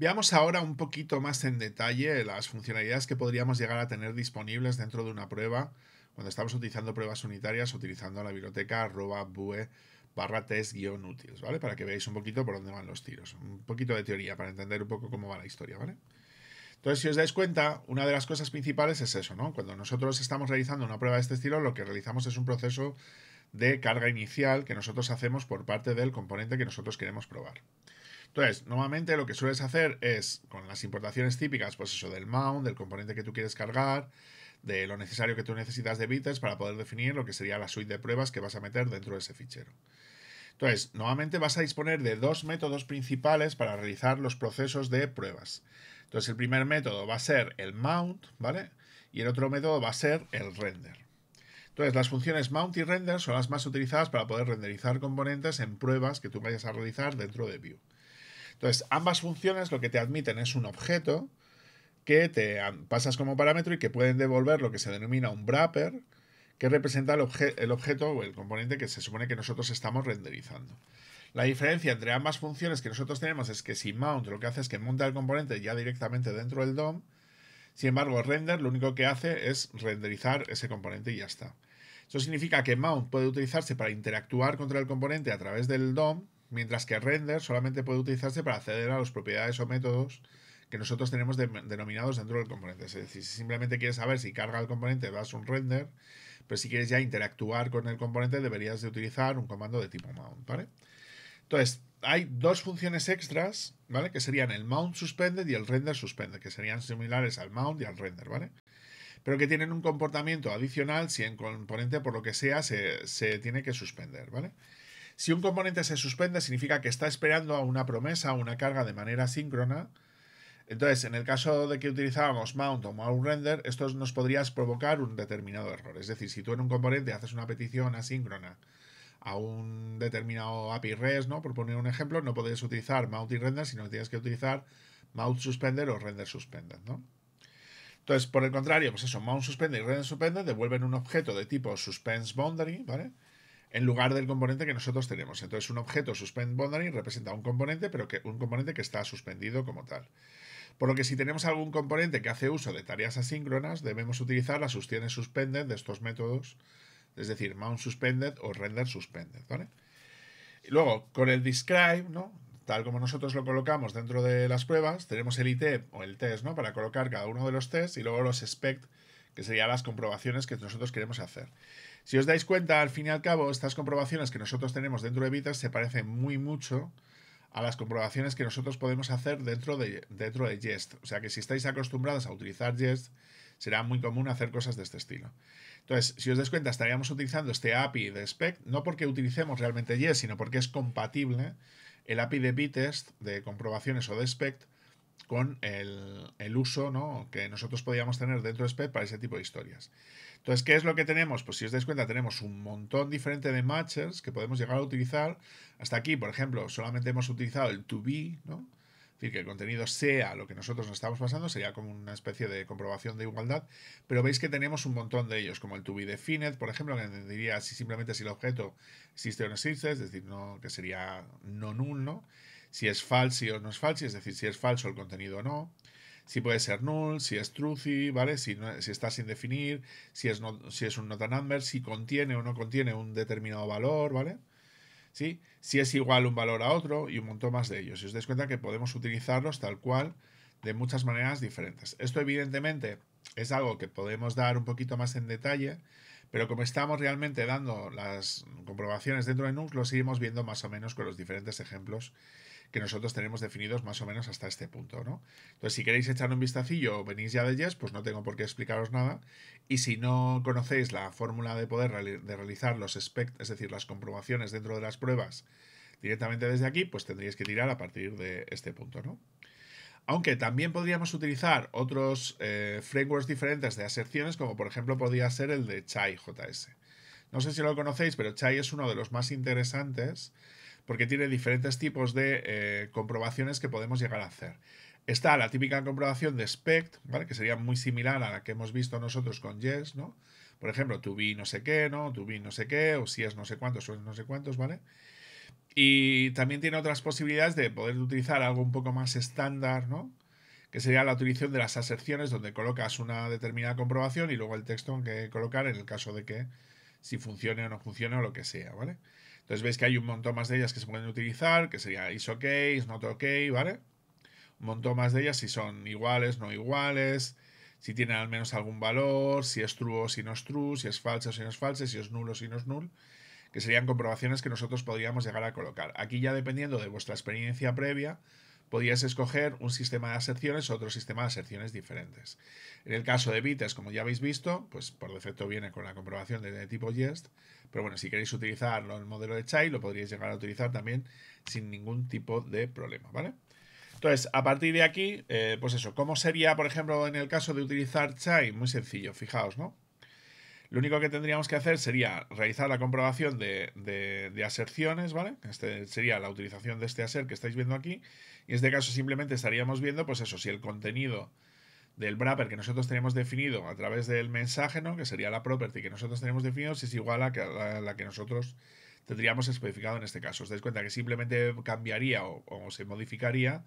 Veamos ahora un poquito más en detalle las funcionalidades que podríamos llegar a tener disponibles dentro de una prueba cuando estamos utilizando pruebas unitarias utilizando la biblioteca arroba bue barra test guión útiles, ¿vale? Para que veáis un poquito por dónde van los tiros. Un poquito de teoría para entender un poco cómo va la historia, ¿vale? Entonces, si os dais cuenta, una de las cosas principales es eso, ¿no? Cuando nosotros estamos realizando una prueba de este estilo, lo que realizamos es un proceso de carga inicial que nosotros hacemos por parte del componente que nosotros queremos probar. Entonces, normalmente lo que sueles hacer es, con las importaciones típicas, pues eso, del mount, del componente que tú quieres cargar, de lo necesario que tú necesitas de bitters para poder definir lo que sería la suite de pruebas que vas a meter dentro de ese fichero. Entonces, normalmente vas a disponer de dos métodos principales para realizar los procesos de pruebas. Entonces, el primer método va a ser el mount, ¿vale? Y el otro método va a ser el render. Entonces, las funciones mount y render son las más utilizadas para poder renderizar componentes en pruebas que tú vayas a realizar dentro de Vue. Entonces, ambas funciones lo que te admiten es un objeto que te pasas como parámetro y que pueden devolver lo que se denomina un wrapper, que representa el, objeto o el componente que se supone que nosotros estamos renderizando. La diferencia entre ambas funciones que nosotros tenemos es que si mount lo que hace es que monta el componente ya directamente dentro del DOM, sin embargo render lo único que hace es renderizar ese componente y ya está. Eso significa que mount puede utilizarse para interactuar contra el componente a través del DOM, mientras que render solamente puede utilizarse para acceder a las propiedades o métodos que nosotros tenemos denominados dentro del componente. Es decir, si simplemente quieres saber si carga el componente, das un render, pero si quieres ya interactuar con el componente, deberías de utilizar un comando de tipo mount, ¿vale? Entonces, hay dos funciones extras, ¿vale? Que serían el mount suspended y el render suspended, que serían similares al mount y al render, ¿vale? Pero que tienen un comportamiento adicional si el componente, por lo que sea, se, tiene que suspender, ¿vale? vale si un componente se suspende, significa que está esperando a una promesa o una carga de manera síncrona. Entonces, en el caso de que utilizáramos mount o mount render, esto nos podría provocar un determinado error. Es decir, si tú en un componente haces una petición asíncrona a un determinado API REST, ¿no? Por poner un ejemplo, no podrías utilizar mount y render, sino no tienes que utilizar mount suspender o render suspender, ¿no? Entonces, por el contrario, pues eso, mount suspender y render suspender devuelven un objeto de tipo suspense boundary, ¿vale? en lugar del componente que nosotros tenemos. Entonces, un objeto suspend boundary representa un componente, pero que un componente que está suspendido como tal. Por lo que si tenemos algún componente que hace uso de tareas asíncronas, debemos utilizar la sustiene suspended de estos métodos, es decir, mount suspended o render suspended, Y luego, con el describe, ¿no? Tal como nosotros lo colocamos dentro de las pruebas, tenemos el IT o el test, ¿no? Para colocar cada uno de los tests y luego los Expect, que serían las comprobaciones que nosotros queremos hacer. Si os dais cuenta, al fin y al cabo, estas comprobaciones que nosotros tenemos dentro de Vitas se parecen muy mucho a las comprobaciones que nosotros podemos hacer dentro de, dentro de Jest. O sea que si estáis acostumbrados a utilizar Jest, será muy común hacer cosas de este estilo. Entonces, si os dais cuenta, estaríamos utilizando este API de Spec, no porque utilicemos realmente Jest, sino porque es compatible el API de Vitest de comprobaciones o de Spec, con el, uso ¿no? que nosotros podíamos tener dentro de SPED para ese tipo de historias. Entonces, ¿qué es lo que tenemos? Pues si os dais cuenta, tenemos un montón diferente de matchers que podemos llegar a utilizar. Hasta aquí, por ejemplo, solamente hemos utilizado el to be, ¿no? Es decir, que el contenido sea lo que nosotros nos estamos pasando, sería como una especie de comprobación de igualdad, pero veis que tenemos un montón de ellos, como el to be defined, por ejemplo, que diría simplemente si el objeto existe o no existe, es decir, no, que sería non null, ¿no? si es falso o no es falso es decir, si es falso el contenido o no, si puede ser null, si es truthy, ¿vale? Si, si está sin definir, si es, si es un not number, si contiene o no contiene un determinado valor, ¿vale? Si es igual un valor a otro y un montón más de ellos. Si os dais cuenta que podemos utilizarlos tal cual de muchas maneras diferentes. Esto evidentemente es algo que podemos dar un poquito más en detalle, pero como estamos realmente dando las comprobaciones dentro de Nux, lo seguimos viendo más o menos con los diferentes ejemplos que nosotros tenemos definidos más o menos hasta este punto, ¿no? Entonces, si queréis echar un vistacillo o venís ya de Yes, pues no tengo por qué explicaros nada. Y si no conocéis la fórmula de poder de realizar los SPECT, es decir, las comprobaciones dentro de las pruebas directamente desde aquí, pues tendríais que tirar a partir de este punto, ¿no? Aunque también podríamos utilizar otros eh, frameworks diferentes de aserciones, como por ejemplo podría ser el de Chai JS. No sé si lo conocéis, pero Chai es uno de los más interesantes porque tiene diferentes tipos de eh, comprobaciones que podemos llegar a hacer. Está la típica comprobación de SPECT, que sería muy similar a la que hemos visto nosotros con Yes, ¿no? Por ejemplo, TO BE no sé qué, ¿no? Tu vi no sé qué, o si es no sé cuántos, o no sé cuántos, ¿vale? Y también tiene otras posibilidades de poder utilizar algo un poco más estándar, ¿no? Que sería la utilización de las aserciones, donde colocas una determinada comprobación y luego el texto que colocar en el caso de que si funcione o no funcione o lo que sea, ¿vale? Entonces veis que hay un montón más de ellas que se pueden utilizar, que sería is ok, is not ok, ¿vale? Un montón más de ellas si son iguales, no iguales, si tienen al menos algún valor, si es true o si no es true, si es falso o si no es falso, si es nulo o si no es nulo, que serían comprobaciones que nosotros podríamos llegar a colocar. Aquí ya dependiendo de vuestra experiencia previa, podías escoger un sistema de aserciones o otro sistema de aserciones diferentes. En el caso de BITS, como ya habéis visto, pues por defecto viene con la comprobación de tipo Jest, pero bueno, si queréis utilizarlo en el modelo de Chai, lo podríais llegar a utilizar también sin ningún tipo de problema, ¿vale? Entonces, a partir de aquí, eh, pues eso, ¿cómo sería, por ejemplo, en el caso de utilizar Chai? Muy sencillo, fijaos, ¿no? Lo único que tendríamos que hacer sería realizar la comprobación de, aserciones, ¿vale? Este sería la utilización de este aser que estáis viendo aquí. Y en este caso simplemente estaríamos viendo, pues eso, si el contenido del wrapper que nosotros tenemos definido a través del mensaje, ¿no? Que sería la property que nosotros tenemos definido, si es igual a, la que nosotros tendríamos especificado en este caso. Os dais cuenta que simplemente cambiaría o se modificaría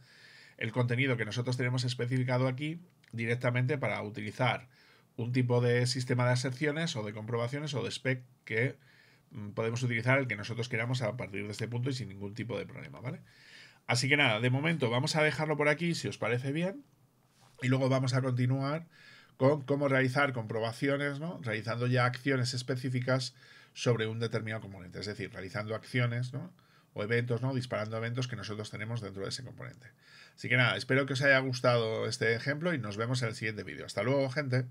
el contenido que nosotros tenemos especificado aquí directamente para utilizar un tipo de sistema de aserciones o de comprobaciones o de spec que mm, podemos utilizar el que nosotros queramos a partir de este punto y sin ningún tipo de problema, ¿vale? Así que nada, de momento vamos a dejarlo por aquí si os parece bien y luego vamos a continuar con cómo realizar comprobaciones, ¿no? Realizando ya acciones específicas sobre un determinado componente, es decir, realizando acciones, ¿no? o eventos, ¿no? Disparando eventos que nosotros tenemos dentro de ese componente. Así que nada, espero que os haya gustado este ejemplo y nos vemos en el siguiente vídeo. Hasta luego, gente.